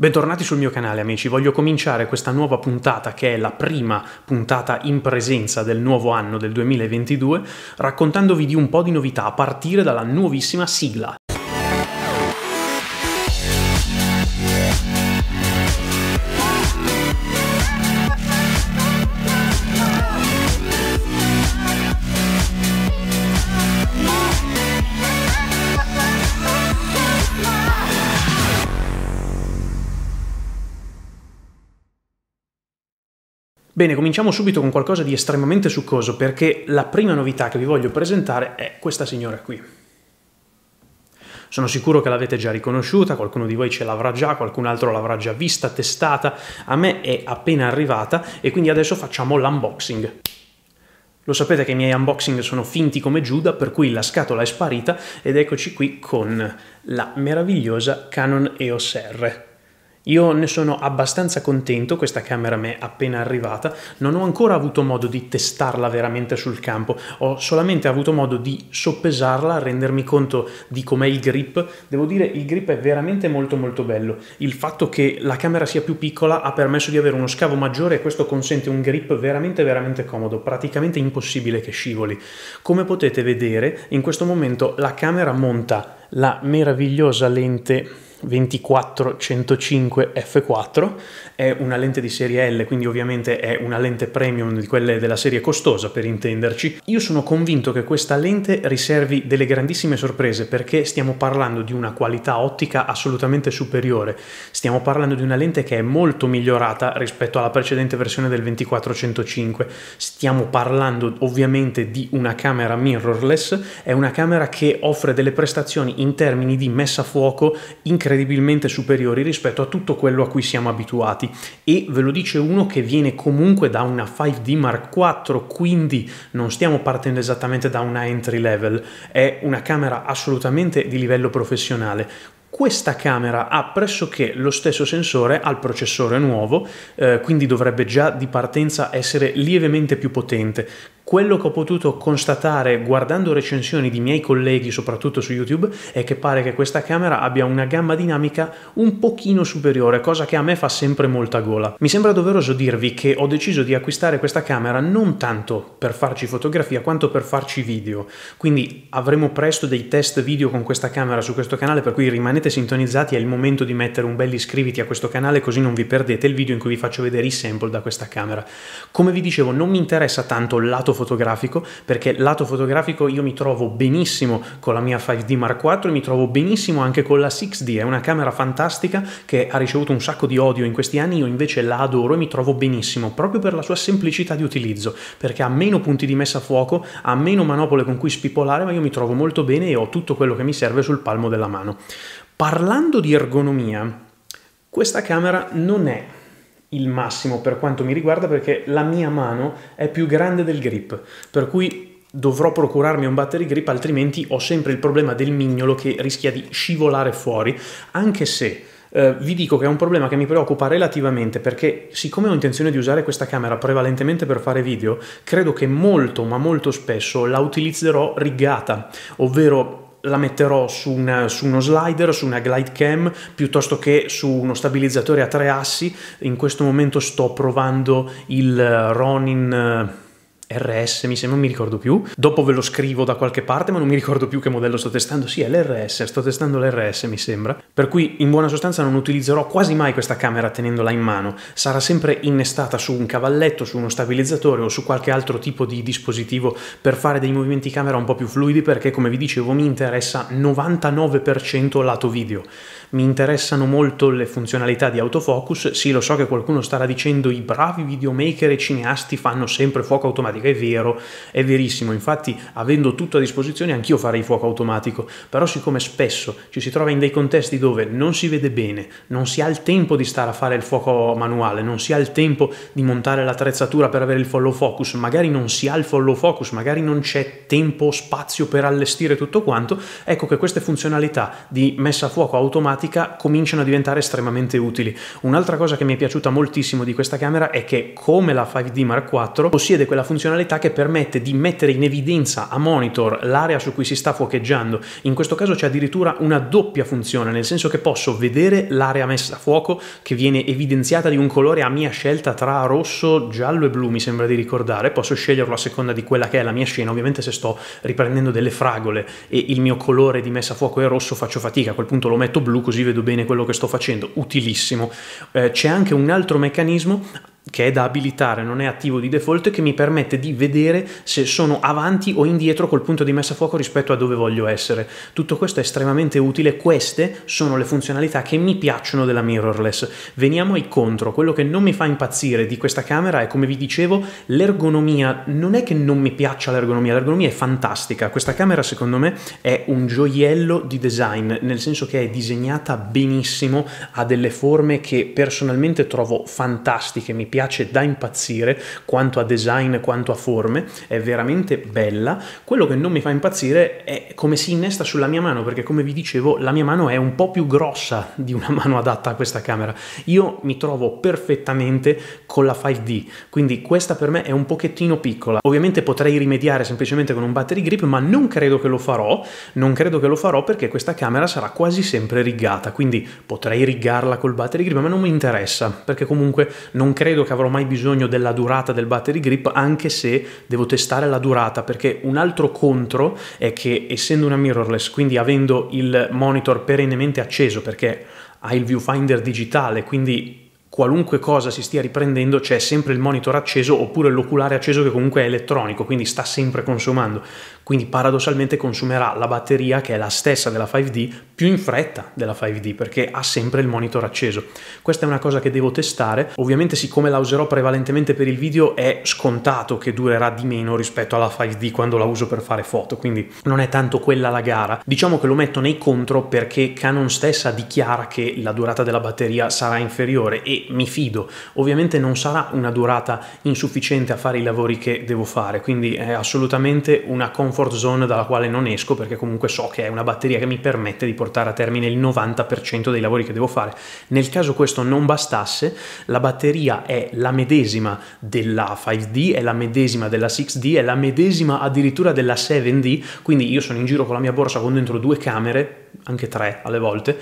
Bentornati sul mio canale amici, voglio cominciare questa nuova puntata che è la prima puntata in presenza del nuovo anno del 2022 raccontandovi di un po' di novità a partire dalla nuovissima sigla Bene, cominciamo subito con qualcosa di estremamente succoso perché la prima novità che vi voglio presentare è questa signora qui. Sono sicuro che l'avete già riconosciuta, qualcuno di voi ce l'avrà già, qualcun altro l'avrà già vista, testata, a me è appena arrivata e quindi adesso facciamo l'unboxing. Lo sapete che i miei unboxing sono finti come Giuda, per cui la scatola è sparita ed eccoci qui con la meravigliosa Canon EOS R. Io ne sono abbastanza contento, questa camera mi è appena arrivata, non ho ancora avuto modo di testarla veramente sul campo, ho solamente avuto modo di soppesarla, rendermi conto di com'è il grip. Devo dire il grip è veramente molto molto bello. Il fatto che la camera sia più piccola ha permesso di avere uno scavo maggiore e questo consente un grip veramente veramente comodo, praticamente impossibile che scivoli. Come potete vedere, in questo momento la camera monta la meravigliosa lente 2405F4 è una lente di serie L, quindi ovviamente è una lente premium di quelle della serie costosa per intenderci, io sono convinto che questa lente riservi delle grandissime sorprese perché stiamo parlando di una qualità ottica assolutamente superiore, stiamo parlando di una lente che è molto migliorata rispetto alla precedente versione del 2405, stiamo parlando ovviamente di una camera mirrorless, è una camera che offre delle prestazioni in termini di messa a fuoco incredibilmente superiori rispetto a tutto quello a cui siamo abituati e ve lo dice uno che viene comunque da una 5D Mark IV, quindi non stiamo partendo esattamente da una entry level, è una camera assolutamente di livello professionale. Questa camera ha pressoché lo stesso sensore al processore nuovo, eh, quindi dovrebbe già di partenza essere lievemente più potente quello che ho potuto constatare guardando recensioni di miei colleghi, soprattutto su YouTube, è che pare che questa camera abbia una gamma dinamica un pochino superiore, cosa che a me fa sempre molta gola. Mi sembra doveroso dirvi che ho deciso di acquistare questa camera non tanto per farci fotografia quanto per farci video, quindi avremo presto dei test video con questa camera su questo canale, per cui rimanete sintonizzati, è il momento di mettere un bel iscriviti a questo canale così non vi perdete il video in cui vi faccio vedere i sample da questa camera. Come vi dicevo, non mi interessa tanto il lato fotografico, perché lato fotografico io mi trovo benissimo con la mia 5D Mark IV e mi trovo benissimo anche con la 6D, è una camera fantastica che ha ricevuto un sacco di odio in questi anni, io invece la adoro e mi trovo benissimo, proprio per la sua semplicità di utilizzo, perché ha meno punti di messa a fuoco, ha meno manopole con cui spipolare, ma io mi trovo molto bene e ho tutto quello che mi serve sul palmo della mano. Parlando di ergonomia, questa camera non è il massimo per quanto mi riguarda perché la mia mano è più grande del grip, per cui dovrò procurarmi un battery grip altrimenti ho sempre il problema del mignolo che rischia di scivolare fuori, anche se eh, vi dico che è un problema che mi preoccupa relativamente perché siccome ho intenzione di usare questa camera prevalentemente per fare video, credo che molto ma molto spesso la utilizzerò rigata, ovvero la metterò su, una, su, uno slider, su una glide cam, piuttosto che su uno stabilizzatore a tre assi. In questo momento sto provando il eh, Ronin eh, RS, mi sembra, non mi ricordo più. Dopo ve lo scrivo da qualche parte, ma non mi ricordo più che modello sto testando. Sì, è l'RS, sto testando l'RS, mi sembra. Per cui in buona sostanza non utilizzerò quasi mai questa camera tenendola in mano. Sarà sempre innestata su un cavalletto, su uno stabilizzatore o su qualche altro tipo di dispositivo per fare dei movimenti camera un po' più fluidi perché, come vi dicevo, mi interessa 99% lato video. Mi interessano molto le funzionalità di autofocus. Sì, lo so che qualcuno starà dicendo i bravi videomaker e cineasti fanno sempre fuoco automatico automatica, è vero, è verissimo, infatti avendo tutto a disposizione anch'io farei fuoco automatico, però siccome spesso ci si trova in dei contesti dove non si vede bene, non si ha il tempo di stare a fare il fuoco manuale, non si ha il tempo di montare l'attrezzatura per avere il follow focus, magari non si ha il follow focus, magari non c'è tempo o spazio per allestire tutto quanto, ecco che queste funzionalità di messa a fuoco automatica cominciano a diventare estremamente utili. Un'altra cosa che mi è piaciuta moltissimo di questa camera è che come la 5D Mark IV possiede quella funzionalità funzionalità che permette di mettere in evidenza a monitor l'area su cui si sta fuocheggiando. In questo caso c'è addirittura una doppia funzione, nel senso che posso vedere l'area messa a fuoco che viene evidenziata di un colore a mia scelta tra rosso, giallo e blu, mi sembra di ricordare, posso sceglierlo a seconda di quella che è la mia scena, ovviamente se sto riprendendo delle fragole e il mio colore di messa a fuoco è rosso faccio fatica, a quel punto lo metto blu così vedo bene quello che sto facendo, utilissimo. Eh, c'è anche un altro meccanismo che è da abilitare, non è attivo di default, che mi permette di vedere se sono avanti o indietro col punto di messa a fuoco rispetto a dove voglio essere. Tutto questo è estremamente utile, queste sono le funzionalità che mi piacciono della mirrorless. Veniamo ai contro, quello che non mi fa impazzire di questa camera è, come vi dicevo, l'ergonomia. Non è che non mi piaccia l'ergonomia, l'ergonomia è fantastica. Questa camera, secondo me, è un gioiello di design, nel senso che è disegnata benissimo, ha delle forme che personalmente trovo fantastiche, mi piacciono piace da impazzire, quanto a design, quanto a forme, è veramente bella. Quello che non mi fa impazzire è come si innesta sulla mia mano, perché come vi dicevo, la mia mano è un po' più grossa di una mano adatta a questa camera. Io mi trovo perfettamente con la 5D, quindi questa per me è un pochettino piccola. Ovviamente potrei rimediare semplicemente con un battery grip, ma non credo che lo farò, non credo che lo farò perché questa camera sarà quasi sempre riggata, quindi potrei riggarla col battery grip, ma non mi interessa, perché comunque non credo credo che avrò mai bisogno della durata del battery grip anche se devo testare la durata perché un altro contro è che essendo una mirrorless quindi avendo il monitor perennemente acceso perché ha il viewfinder digitale quindi qualunque cosa si stia riprendendo c'è sempre il monitor acceso oppure l'oculare acceso che comunque è elettronico, quindi sta sempre consumando quindi paradossalmente consumerà la batteria che è la stessa della 5D più in fretta della 5D perché ha sempre il monitor acceso. Questa è una cosa che devo testare, ovviamente siccome la userò prevalentemente per il video è scontato che durerà di meno rispetto alla 5D quando la uso per fare foto, quindi non è tanto quella la gara. Diciamo che lo metto nei contro perché Canon stessa dichiara che la durata della batteria sarà inferiore e mi fido. Ovviamente non sarà una durata insufficiente a fare i lavori che devo fare, quindi è assolutamente una comfort comfort zone dalla quale non esco perché comunque so che è una batteria che mi permette di portare a termine il 90% dei lavori che devo fare. Nel caso questo non bastasse, la batteria è la medesima della 5D, è la medesima della 6D, è la medesima addirittura della 7D, quindi io sono in giro con la mia borsa con dentro due camere, anche tre alle volte,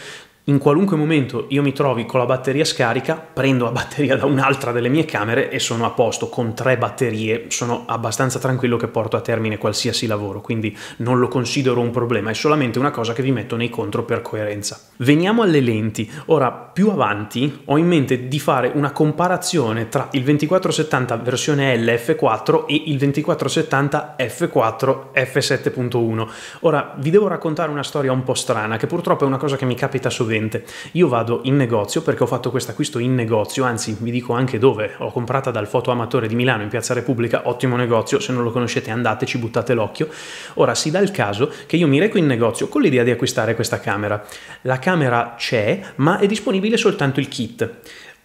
in qualunque momento io mi trovi con la batteria scarica, prendo la batteria da un'altra delle mie camere e sono a posto. Con tre batterie sono abbastanza tranquillo che porto a termine qualsiasi lavoro, quindi non lo considero un problema, è solamente una cosa che vi metto nei contro per coerenza. Veniamo alle lenti. Ora, più avanti ho in mente di fare una comparazione tra il 2470 versione L F4 e il 2470 F4 F7.1. Ora, vi devo raccontare una storia un po' strana, che purtroppo è una cosa che mi capita sovente precedente. Io vado in negozio perché ho fatto questo acquisto in negozio, anzi vi dico anche dove, l'ho comprata dal foto amatore di Milano in Piazza Repubblica, ottimo negozio, se non lo conoscete andateci, buttate l'occhio. Ora si dà il caso che io mi reco in negozio con l'idea di acquistare questa camera. La camera c'è, ma è disponibile soltanto il kit.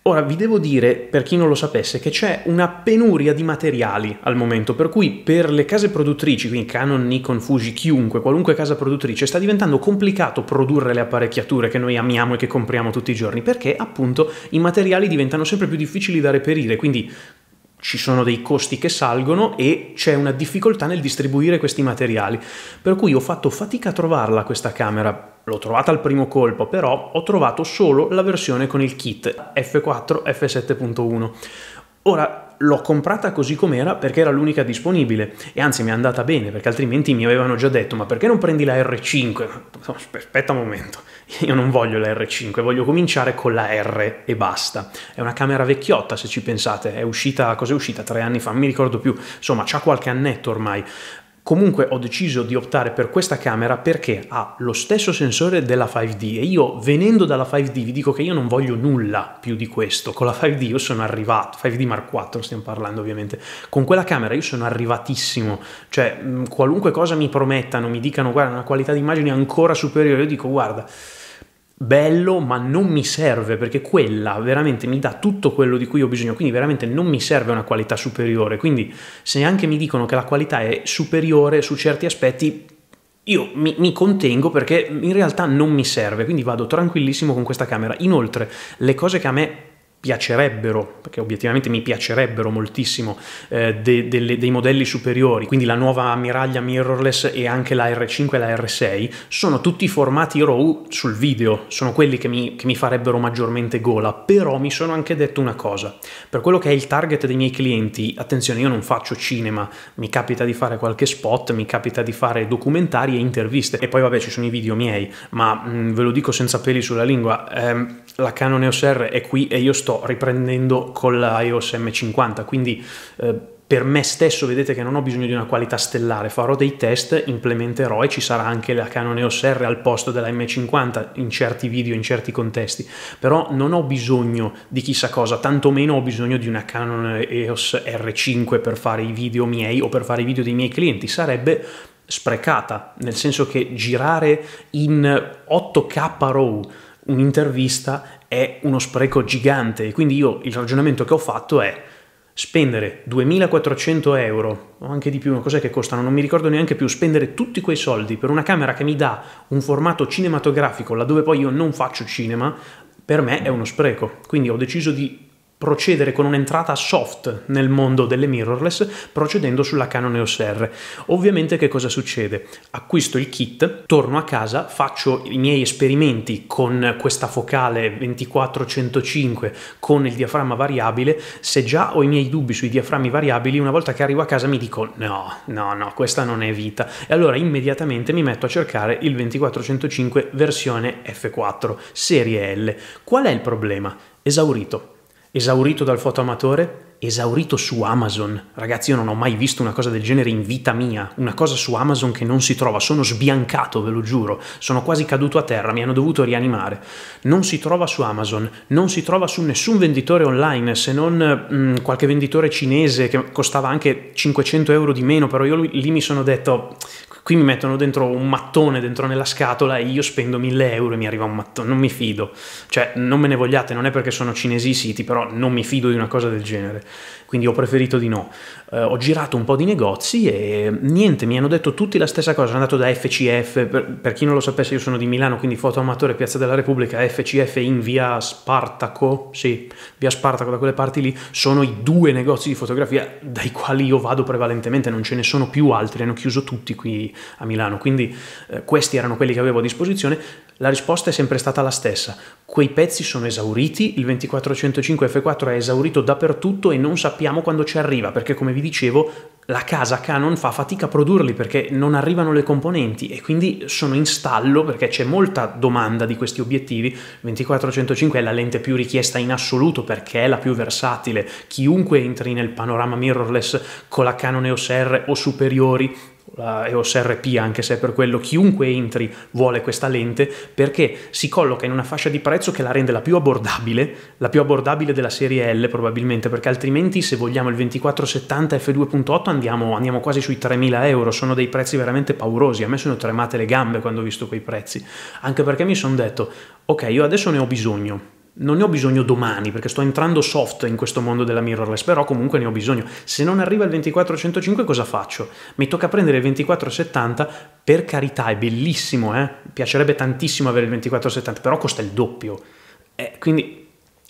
Ora vi devo dire, per chi non lo sapesse, che c'è una penuria di materiali al momento, per cui per le case produttrici, quindi Canon, Nikon, Fuji, chiunque, qualunque casa produttrice, sta diventando complicato produrre le apparecchiature che noi amiamo e che compriamo tutti i giorni, perché appunto i materiali diventano sempre più difficili da reperire, quindi ci sono dei costi che salgono e c'è una difficoltà nel distribuire questi materiali. Per cui ho fatto fatica a trovarla questa camera. L'ho trovata al primo colpo, però ho trovato solo la versione con il kit F4 F7.1. Ora l'ho comprata così com'era perché era l'unica disponibile e anzi mi è andata bene perché altrimenti mi avevano già detto ma perché non prendi la R5? No, aspetta un momento, io non voglio la R5, voglio cominciare con la R e basta. È una camera vecchiotta se ci pensate, è uscita, cos'è uscita? Tre anni fa, non mi ricordo più, insomma c'ha qualche annetto ormai, Comunque ho deciso di optare per questa camera perché ha lo stesso sensore della 5D e io venendo dalla 5D vi dico che io non voglio nulla più di questo. Con la 5D io sono arrivato, 5D Mark IV stiamo parlando ovviamente, con quella camera io sono arrivatissimo, cioè qualunque cosa mi promettano, mi dicano guarda una qualità di immagine ancora superiore, io dico guarda bello, ma non mi serve perché quella veramente mi dà tutto quello di cui ho bisogno, quindi veramente non mi serve una qualità superiore. Quindi se anche mi dicono che la qualità è superiore su certi aspetti, io mi, mi, contengo perché in realtà non mi serve, quindi vado tranquillissimo con questa camera. Inoltre, le cose che a me piacerebbero, perché obiettivamente mi piacerebbero moltissimo, eh, de, de, dei modelli superiori, quindi la nuova ammiraglia mirrorless e anche la R5 e la R6, sono tutti formati RAW sul video, sono quelli che mi, che mi farebbero maggiormente gola, però mi sono anche detto una cosa, per quello che è il target dei miei clienti, attenzione io non faccio cinema, mi capita di fare qualche spot, mi capita di fare documentari e interviste, e poi vabbè ci sono i video miei, ma mh, mm, ve lo dico senza peli sulla lingua, ehm, la Canon EOS R è qui e io sto sto riprendendo con l'iOS M50, quindi eh, per me stesso vedete che non ho bisogno di una qualità stellare, farò dei test, implementerò e ci sarà anche la Canon EOS R al posto della M50 in certi video, in certi contesti, però non ho bisogno di chissà cosa, tantomeno ho bisogno di una Canon EOS R5 per fare i video miei o per fare i video dei miei clienti, sarebbe sprecata, nel senso che girare in 8K RAW un'intervista è uno spreco gigante. Quindi io il ragionamento che ho fatto è spendere 2400 euro o anche di più, cos'è che costano, non mi ricordo neanche più, spendere tutti quei soldi per una camera che mi dà un formato cinematografico laddove poi io non faccio cinema, per me è uno spreco. Quindi ho deciso di procedere con un'entrata soft nel mondo delle mirrorless procedendo sulla Canon EOS R. Ovviamente che cosa succede? Acquisto il kit, torno a casa, faccio i miei esperimenti con questa focale 2405 con il diaframma variabile, se già ho i miei dubbi sui diaframmi variabili, una volta che arrivo a casa mi dico no, no, no, questa non è vita e allora immediatamente mi metto a cercare il 2405 versione F4 serie L. Qual è il problema? Esaurito esaurito dal fotoamatore, esaurito su Amazon. Ragazzi, io non ho mai visto una cosa del genere in vita mia, una cosa su Amazon che non si trova, sono sbiancato, ve lo giuro, sono quasi caduto a terra, mi hanno dovuto rianimare. Non si trova su Amazon, non si trova su nessun venditore online, se non mh, mm, qualche venditore cinese che costava anche 500 euro di meno, però io lì mi sono detto, Qui mi mettono dentro un mattone dentro nella scatola e io spendo 1000 euro e mi arriva un mattone, non mi fido. Cioè, non me ne vogliate, non è perché sono cinesi i siti, però non mi fido di una cosa del genere quindi ho preferito di no. Eh, ho girato un po' di negozi e niente, mi hanno detto tutti la stessa cosa, sono andato da FCF, per, per chi non lo sapesse io sono di Milano, quindi foto amatore Piazza della Repubblica, FCF in via Spartaco, sì, via Spartaco da quelle parti lì, sono i due negozi di fotografia dai quali io vado prevalentemente, non ce ne sono più altri, hanno chiuso tutti qui a Milano, quindi eh, questi erano quelli che avevo a disposizione, la risposta è sempre stata la stessa. Quei pezzi sono esauriti, il 2405 F4 è esaurito dappertutto e non sappiamo quando ci arriva, perché come vi dicevo la casa Canon fa fatica a produrli perché non arrivano le componenti e quindi sono in stallo perché c'è molta domanda di questi obiettivi. 2405 è la lente più richiesta in assoluto perché è la più versatile. Chiunque entri nel panorama mirrorless con la Canon EOS R o superiori la EOS RP, anche se è per quello chiunque entri vuole questa lente, perché si colloca in una fascia di prezzo che la rende la più abbordabile, la più abbordabile della serie L probabilmente, perché altrimenti se vogliamo il 2470 f2.8 andiamo, andiamo quasi sui 3000 euro, sono dei prezzi veramente paurosi, a me sono tremate le gambe quando ho visto quei prezzi, anche perché mi sono detto, ok, io adesso ne ho bisogno, non ne ho bisogno domani perché sto entrando soft in questo mondo della mirrorless, però comunque ne ho bisogno. Se non arriva il 2405 cosa faccio? Mi tocca prendere il 2470, per carità è bellissimo, eh? piacerebbe tantissimo avere il 2470, però costa il doppio. Eh, quindi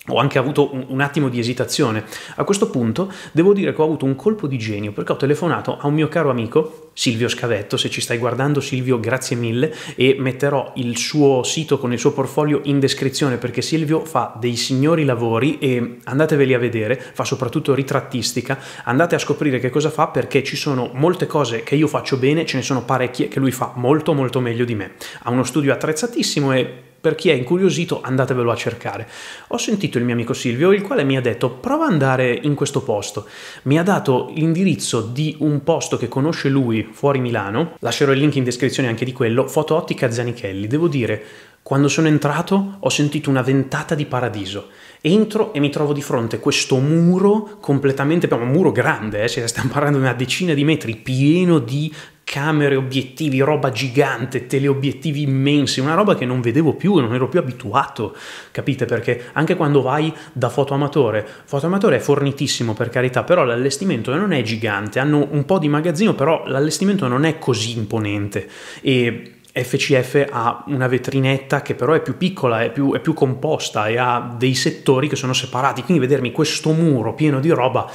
ho anche avuto un, un, attimo di esitazione. A questo punto devo dire che ho avuto un colpo di genio perché ho telefonato a un mio caro amico, Silvio Scavetto, se ci stai guardando Silvio grazie mille e metterò il suo sito con il suo portfolio in descrizione perché Silvio fa dei signori lavori e andateveli a vedere, fa soprattutto ritrattistica, andate a scoprire che cosa fa perché ci sono molte cose che io faccio bene, ce ne sono parecchie che lui fa molto molto meglio di me. Ha uno studio attrezzatissimo e per chi è incuriosito andatevelo a cercare. Ho sentito il mio amico Silvio, il quale mi ha detto prova ad andare in questo posto. Mi ha dato l'indirizzo di un posto che conosce lui fuori Milano, lascerò il link in descrizione anche di quello, Foto Ottica Zanichelli. Devo dire, quando sono entrato ho sentito una ventata di paradiso. Entro e mi trovo di fronte a questo muro completamente, un muro grande, eh, stiamo parlando di una decina di metri, pieno di camere, obiettivi, roba gigante, teleobiettivi immensi, una roba che non vedevo più, non ero più abituato, capite? Perché anche quando vai da fotoamatore, fotoamatore è fornitissimo per carità, però l'allestimento non è gigante, hanno un po' di magazzino, però l'allestimento non è così imponente e FCF ha una vetrinetta che però è più piccola, è più, è più composta e ha dei settori che sono separati, quindi vedermi questo muro pieno di roba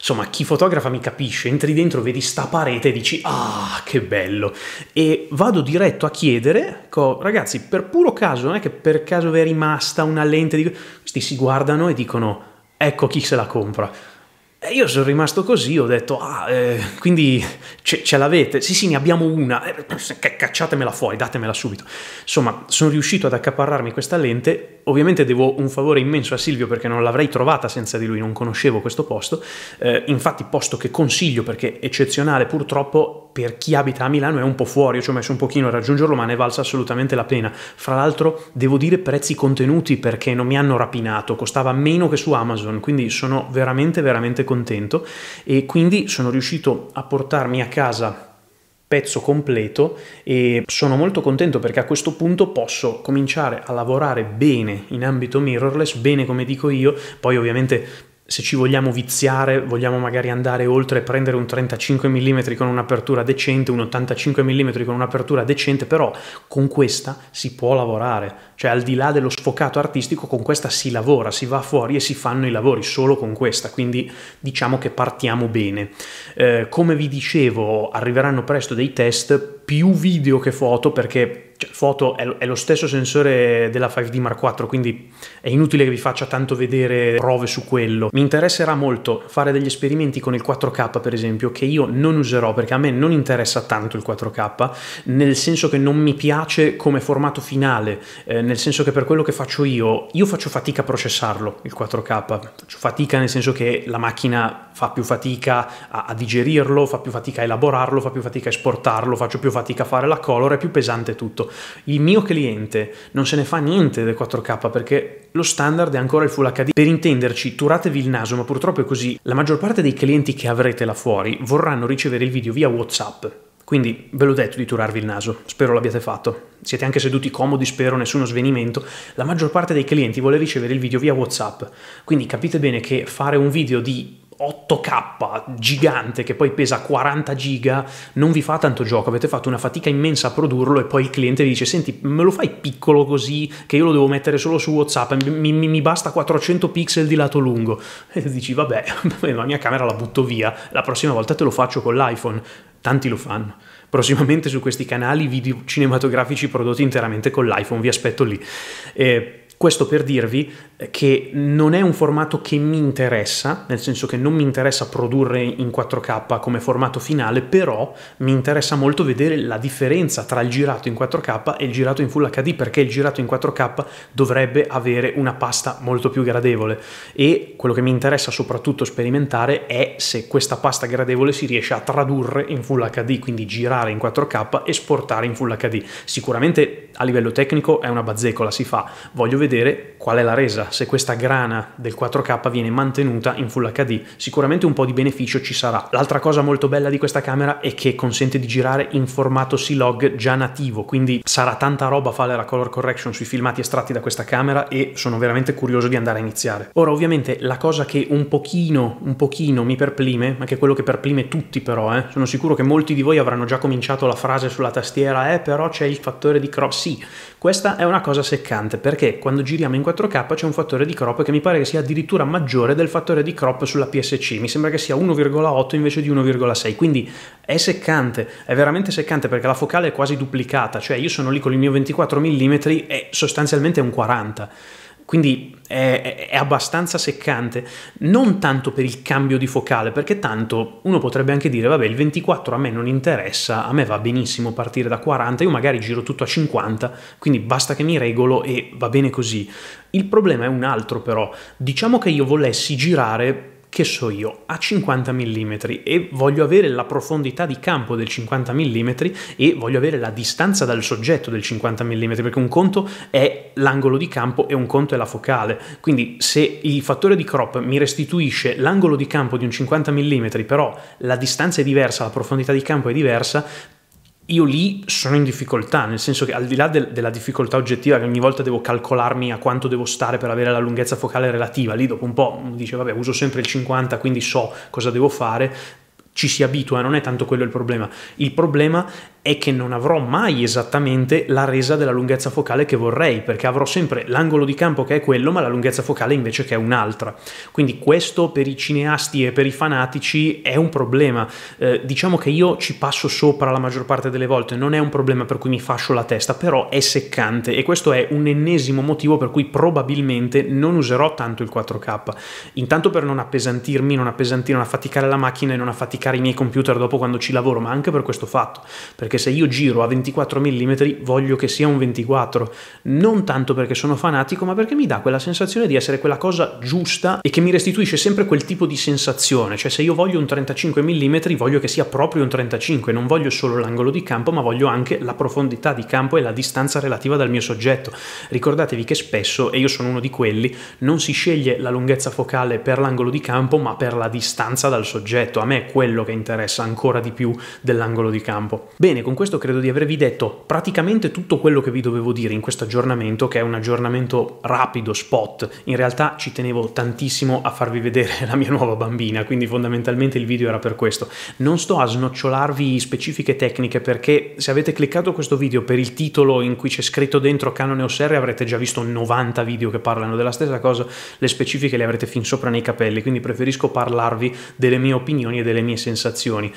Insomma, chi fotografa mi capisce, entri dentro, vedi sta parete e dici ah, che bello. E vado diretto a chiedere, co, ragazzi, per puro caso, non è che per caso vi è rimasta una lente di... Questi si guardano e dicono ecco chi se la compra. E io sono rimasto così, ho detto, ah, eh, quindi ce, ce l'avete? Sì, sì, ne abbiamo una, eh, cacciatemela fuori, datemela subito. Insomma, sono riuscito ad accaparrarmi questa lente, ovviamente devo un favore immenso a Silvio perché non l'avrei trovata senza di lui, non conoscevo questo posto, eh, infatti posto che consiglio perché eccezionale, purtroppo per chi abita a Milano è un po' fuori, io ci ho messo un pochino a raggiungerlo ma ne è valsa assolutamente la pena. Fra l'altro devo dire prezzi contenuti perché non mi hanno rapinato, costava meno che su Amazon, quindi sono veramente veramente contento e quindi sono riuscito a portarmi a casa pezzo completo e sono molto contento perché a questo punto posso cominciare a lavorare bene in ambito mirrorless, bene come dico io, poi ovviamente se ci vogliamo viziare, vogliamo magari andare oltre e prendere un 35 mm con un'apertura decente, un 85 mm con un'apertura decente, però con questa si può lavorare, cioè al di là dello sfocato artistico con questa si lavora, si va fuori e si fanno i lavori solo con questa, quindi diciamo che partiamo bene. Eh, come vi dicevo arriveranno presto dei test più video che foto perché cioè, foto è, lo stesso sensore della 5D Mark IV, quindi è inutile che vi faccia tanto vedere prove su quello. Mi interesserà molto fare degli esperimenti con il 4K, per esempio, che io non userò perché a me non interessa tanto il 4K, nel senso che non mi piace come formato finale, eh, nel senso che per quello che faccio io, io faccio fatica a processarlo il 4K, faccio fatica nel senso che la macchina fa più fatica a, a digerirlo, fa più fatica a elaborarlo, fa più fatica a esportarlo, faccio più fatica a fare la color, è più pesante tutto. Il mio cliente non se ne fa niente del 4K perché lo standard è ancora il Full HD. Per intenderci, turatevi il naso, ma purtroppo è così. La maggior parte dei clienti che avrete là fuori vorranno ricevere il video via WhatsApp quindi ve l'ho detto di turarvi il naso, spero l'abbiate fatto. Siete anche seduti comodi, spero, nessuno svenimento. La maggior parte dei clienti vuole ricevere il video via WhatsApp, quindi capite bene che fare un video di 8K gigante che poi pesa 40 giga non vi fa tanto gioco, avete fatto una fatica immensa a produrlo e poi il cliente vi dice senti me lo fai piccolo così che io lo devo mettere solo su Whatsapp, mi, mi, mi basta 400 pixel di lato lungo e dici vabbè la mia camera la butto via, la prossima volta te lo faccio con l'iPhone tanti lo fanno. Prossimamente su questi canali video cinematografici prodotti interamente con l'iPhone, vi aspetto lì. Eh, questo per dirvi che non è un formato che mi interessa, nel senso che non mi interessa produrre in 4K come formato finale, però mi interessa molto vedere la differenza tra il girato in 4K e il girato in Full HD, perché il girato in 4K dovrebbe avere una pasta molto più gradevole e quello che mi interessa soprattutto sperimentare è se questa pasta gradevole si riesce a tradurre in Full HD, quindi girare in 4K, e esportare in Full HD. Sicuramente a livello tecnico è una bazzecola, si fa, voglio vedere qual è la resa se questa grana del 4K viene mantenuta in Full HD. Sicuramente un po' di beneficio ci sarà. L'altra cosa molto bella di questa camera è che consente di girare in formato C-Log già nativo, quindi sarà tanta roba fare la color correction sui filmati estratti da questa camera e sono veramente curioso di andare a iniziare. Ora ovviamente la cosa che un pochino, un pochino mi perplime, ma che è quello che perplime tutti però, eh, sono sicuro che molti di voi avranno già cominciato la frase sulla tastiera, eh però c'è il fattore di crop, sì, questa è una cosa seccante perché quando giriamo in 4K c'è un fattore di crop che mi pare che sia addirittura maggiore del fattore di crop sulla PSC, mi sembra che sia 1,8 invece di 1,6, quindi è seccante, è veramente seccante perché la focale è quasi duplicata, cioè io sono lì con il mio 24 mm e sostanzialmente è un 40 quindi è, è, abbastanza seccante, non tanto per il cambio di focale, perché tanto uno potrebbe anche dire, vabbè, il 24 a me non interessa, a me va benissimo partire da 40, io magari giro tutto a 50, quindi basta che mi regolo e va bene così. Il problema è un altro però, diciamo che io volessi girare che so io, a 50 mm e voglio avere la profondità di campo del 50 mm e voglio avere la distanza dal soggetto del 50 mm, perché un conto è l'angolo di campo e un conto è la focale. Quindi se il fattore di crop mi restituisce l'angolo di campo di un 50 mm, però la distanza è diversa, la profondità di campo è diversa, io lì sono in difficoltà, nel senso che al di là del, della difficoltà oggettiva, che ogni volta devo calcolarmi a quanto devo stare per avere la lunghezza focale relativa, lì dopo un po' dice vabbè uso sempre il 50 quindi so cosa devo fare, ci si abitua, non è tanto quello il problema. Il problema è che non avrò mai esattamente la resa della lunghezza focale che vorrei, perché avrò sempre l'angolo di campo che è quello, ma la lunghezza focale invece che è un'altra. Quindi questo per i cineasti e per i fanatici è un problema. Eh, diciamo che io ci passo sopra la maggior parte delle volte, non è un problema per cui mi fascio la testa, però è seccante e questo è un ennesimo motivo per cui probabilmente non userò tanto il 4K. Intanto per non appesantirmi, non appesantire, non affaticare la macchina e non affaticare staccare i miei computer dopo quando ci lavoro, ma anche per questo fatto, perché se io giro a 24 mm voglio che sia un 24, non tanto perché sono fanatico, ma perché mi dà quella sensazione di essere quella cosa giusta e che mi restituisce sempre quel tipo di sensazione, cioè se io voglio un 35 mm voglio che sia proprio un 35, non voglio solo l'angolo di campo, ma voglio anche la profondità di campo e la distanza relativa dal mio soggetto. Ricordatevi che spesso, e io sono uno di quelli, non si sceglie la lunghezza focale per l'angolo di campo, ma per la distanza dal soggetto. A me quella quello che interessa ancora di più dell'angolo di campo. Bene, con questo credo di avervi detto praticamente tutto quello che vi dovevo dire in questo aggiornamento, che è un aggiornamento rapido, spot. In realtà ci tenevo tantissimo a farvi vedere la mia nuova bambina, quindi fondamentalmente il video era per questo. Non sto a snocciolarvi specifiche tecniche perché se avete cliccato questo video per il titolo in cui c'è scritto dentro canone OSR avrete già visto 90 video che parlano della stessa cosa, le specifiche le avrete fin sopra nei capelli, quindi preferisco parlarvi delle mie opinioni e delle mie sensazioni.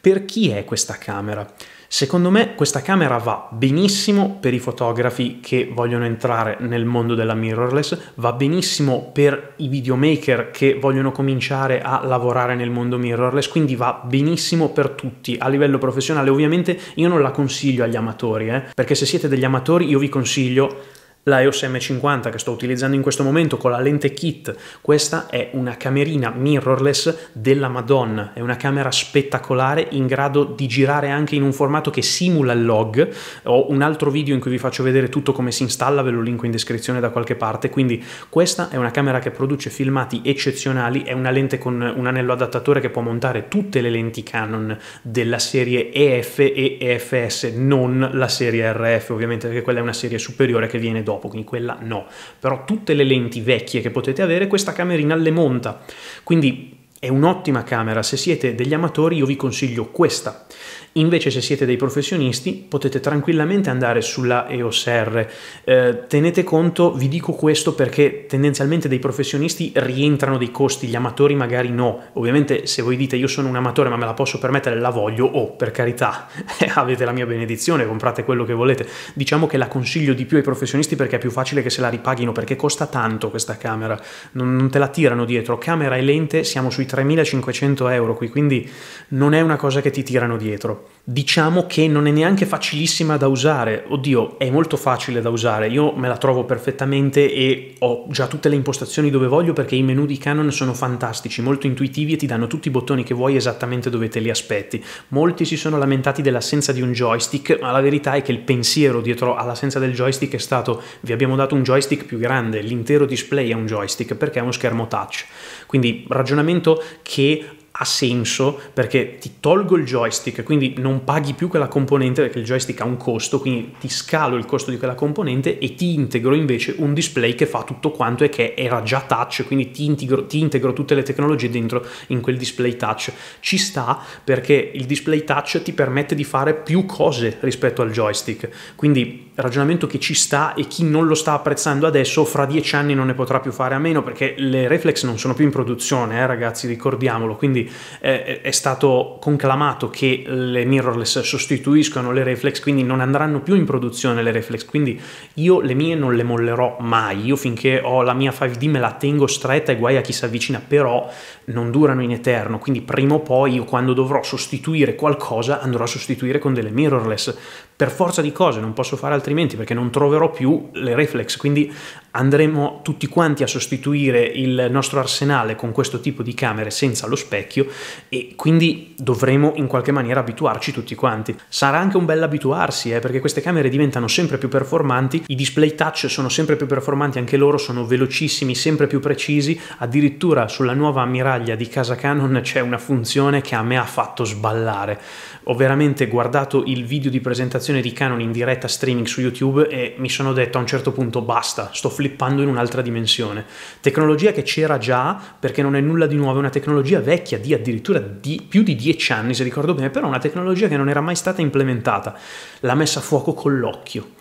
Per chi è questa camera? Secondo me questa camera va benissimo per i fotografi che vogliono entrare nel mondo della mirrorless, va benissimo per i videomaker che vogliono cominciare a lavorare nel mondo mirrorless, quindi va benissimo per tutti a livello professionale. Ovviamente io non la consiglio agli amatori, eh? perché se siete degli amatori io vi consiglio la EOS M50 che sto utilizzando in questo momento con la lente kit, questa è una camerina mirrorless della Madonna, è una camera spettacolare in grado di girare anche in un formato che simula il log, ho un altro video in cui vi faccio vedere tutto come si installa, ve lo linko in descrizione da qualche parte, quindi questa è una camera che produce filmati eccezionali, è una lente con un anello adattatore che può montare tutte le lenti Canon della serie EF e EFS, non la serie RF ovviamente perché quella è una serie superiore che viene dopo dopo, quindi quella no. Però tutte le lenti vecchie che potete avere, questa camerina le monta. Quindi è un'ottima camera, se siete degli amatori io vi consiglio questa. Invece se siete dei professionisti potete tranquillamente andare sulla EOSR. Eh, tenete conto, vi dico questo perché tendenzialmente dei professionisti rientrano dei costi, gli amatori magari no. Ovviamente se voi dite io sono un amatore ma me la posso permettere, la voglio, o oh, per carità, avete la mia benedizione, comprate quello che volete. Diciamo che la consiglio di più ai professionisti perché è più facile che se la ripaghino perché costa tanto questa camera, non, non te la tirano dietro. Camera e lente siamo sui 3.500 euro qui, quindi non è una cosa che ti tirano dietro. Diciamo che non è neanche facilissima da usare, oddio, è molto facile da usare, io me la trovo perfettamente e ho già tutte le impostazioni dove voglio perché i menu di Canon sono fantastici, molto intuitivi e ti danno tutti i bottoni che vuoi esattamente dove te li aspetti. Molti si sono lamentati dell'assenza di un joystick, ma la verità è che il pensiero dietro all'assenza del joystick è stato vi abbiamo dato un joystick più grande, l'intero display è un joystick perché è uno schermo touch. Quindi ragionamento che ha senso perché ti tolgo il joystick, quindi non paghi più quella componente perché il joystick ha un costo, quindi ti scalo il costo di quella componente e ti integro invece un display che fa tutto quanto e che era già touch, quindi ti integro, ti integro tutte le tecnologie dentro in quel display touch. Ci sta perché il display touch ti permette di fare più cose rispetto al joystick, quindi ragionamento che ci sta e chi non lo sta apprezzando adesso fra dieci anni non ne potrà più fare a meno perché le reflex non sono più in produzione, eh, ragazzi, ricordiamolo, quindi quindi eh, è stato conclamato che le mirrorless sostituiscono le reflex, quindi non andranno più in produzione le reflex, quindi io le mie non le mollerò mai, io finché ho la mia 5D me la tengo stretta e guai a chi si avvicina, però non durano in eterno, quindi prima o poi io quando dovrò sostituire qualcosa andrò a sostituire con delle mirrorless, per forza di cose, non posso fare altrimenti perché non troverò più le reflex, quindi andremo tutti quanti a sostituire il nostro arsenale con questo tipo di camere senza lo specchio e quindi dovremo in qualche maniera abituarci tutti quanti. Sarà anche un bel abituarsi eh, perché queste camere diventano sempre più performanti, i display touch sono sempre più performanti, anche loro sono velocissimi, sempre più precisi, addirittura sulla nuova ammiraglia di casa Canon c'è una funzione che a me ha fatto sballare. Ho veramente guardato il video di presentazione di Canon in diretta streaming su YouTube e mi sono detto a un certo punto basta, sto flippando in un'altra dimensione. Tecnologia che c'era già, perché non è nulla di nuovo, è una tecnologia vecchia di addirittura di più di dieci anni, se ricordo bene, però una tecnologia che non era mai stata implementata. L'ha messa a fuoco con l'occhio.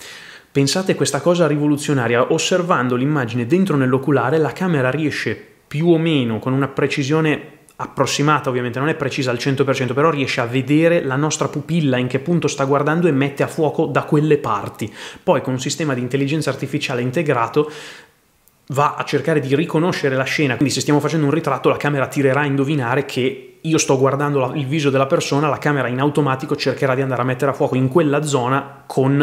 Pensate questa cosa rivoluzionaria, osservando l'immagine dentro nell'oculare la camera riesce più o meno con una precisione approssimata ovviamente, non è precisa al 100%, però riesce a vedere la nostra pupilla in che punto sta guardando e mette a fuoco da quelle parti. Poi con un sistema di intelligenza artificiale integrato va a cercare di riconoscere la scena, quindi se stiamo facendo un ritratto la camera tirerà a indovinare che io sto guardando la, il viso della persona, la camera in automatico cercherà di andare a mettere a fuoco in quella zona con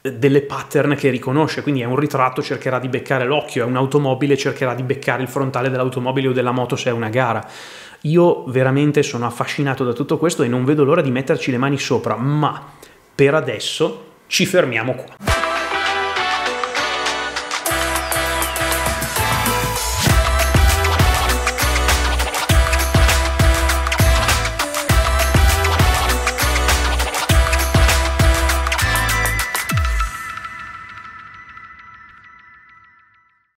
eh, delle pattern che riconosce, quindi è un ritratto, cercherà di beccare l'occhio, è un'automobile, cercherà di beccare il frontale dell'automobile o della moto se è una gara. Io veramente sono affascinato da tutto questo e non vedo l'ora di metterci le mani sopra, ma per adesso ci fermiamo qua.